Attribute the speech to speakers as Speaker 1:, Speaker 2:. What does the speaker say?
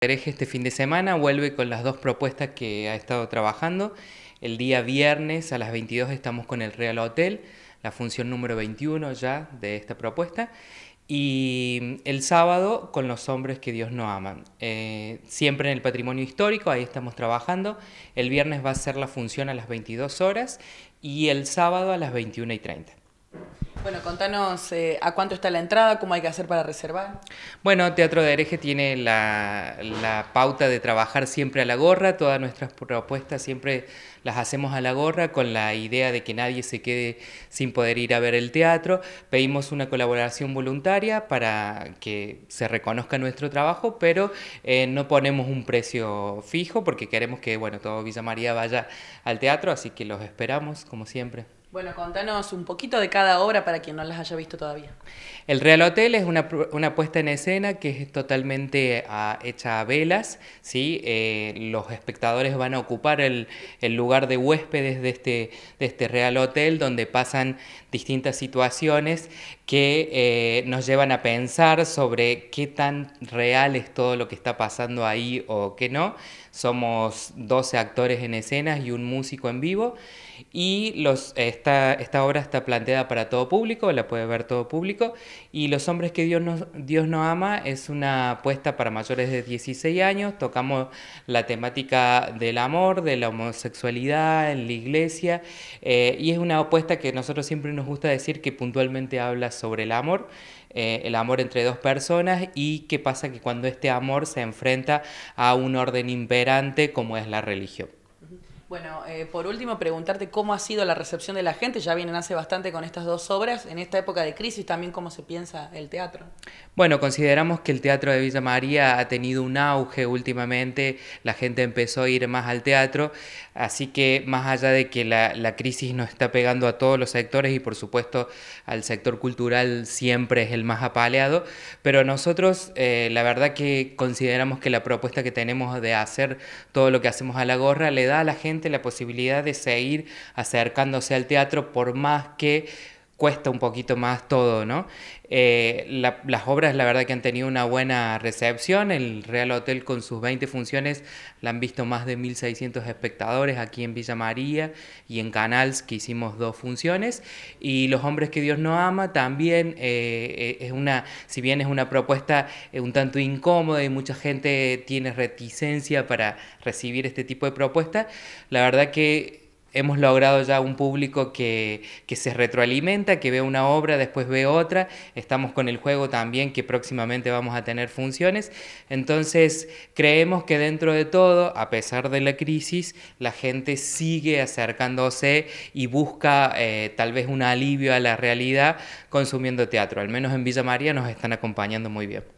Speaker 1: este fin de semana vuelve con las dos propuestas que ha estado trabajando. El día viernes a las 22 estamos con el Real Hotel, la función número 21 ya de esta propuesta. Y el sábado con los hombres que Dios no ama. Eh, siempre en el patrimonio histórico, ahí estamos trabajando. El viernes va a ser la función a las 22 horas y el sábado a las 21 y 30.
Speaker 2: Bueno, contanos eh, a cuánto está la entrada, cómo hay que hacer para reservar.
Speaker 1: Bueno, Teatro de Hereje tiene la, pauta de trabajar siempre a la gorra, todas nuestras propuestas siempre las hacemos a la gorra con la idea de que nadie se quede sin poder ir a ver el teatro. Pedimos una colaboración voluntaria para que se reconozca nuestro trabajo, pero eh, no ponemos un precio fijo porque queremos que bueno, todo Villa María vaya al teatro, así que los esperamos como siempre.
Speaker 2: Bueno, contanos un poquito de cada obra para quien no las haya visto todavía.
Speaker 1: El Real Hotel es una, una puesta en escena que es totalmente ah, hecha a velas. ¿sí? Eh, los espectadores van a ocupar el, lugar de huéspedes de este, de este Real Hotel, donde pasan distintas situaciones que eh, nos llevan a pensar sobre qué tan real es todo lo que está pasando ahí o qué no. Somos 12 actores en escena y un músico en vivo. Y los esta, obra está planteada para todo público, la puede ver todo público, y Los hombres que Dios no ama es una apuesta para mayores de 16 años, tocamos la temática del amor, de la homosexualidad, en la iglesia, eh, y es una apuesta que nosotros siempre nos gusta decir que puntualmente habla sobre el amor. Eh, el amor entre dos personas y qué pasa que cuando este amor se enfrenta a un orden imperante como es la religión.
Speaker 2: Bueno, eh, por último, preguntarte cómo ha sido la recepción de la gente. Ya vienen hace bastante con estas dos obras. En esta época de crisis, también cómo se piensa el teatro.
Speaker 1: Bueno, consideramos que el teatro de Villa María ha tenido un auge últimamente. La gente empezó a ir más al teatro. Así que, más allá de que la, crisis nos está pegando a todos los sectores y, por supuesto, al sector cultural siempre es el más apaleado, pero nosotros, eh, la verdad que consideramos que la propuesta que tenemos de hacer todo lo que hacemos a la gorra le da a la gente la posibilidad de seguir acercándose al teatro por más que cuesta un poquito más todo, ¿no? Eh, las obras, la verdad que han tenido una buena recepción. El Real Hotel con sus 20 funciones la han visto más de 1.600 espectadores aquí en Villa María y en Canals, que hicimos dos funciones. Y Los Hombres que Dios no ama también eh, eh, es una, si bien es una propuesta un tanto incómoda y mucha gente tiene reticencia para recibir este tipo de propuesta, la verdad que hemos logrado ya un público que, se retroalimenta, que ve una obra, después ve otra. Estamos con el juego también, que próximamente vamos a tener funciones. Entonces, creemos que dentro de todo, a pesar de la crisis, la gente sigue acercándose y busca eh, tal vez un alivio a la realidad consumiendo teatro. Al menos en Villa María nos están acompañando muy bien.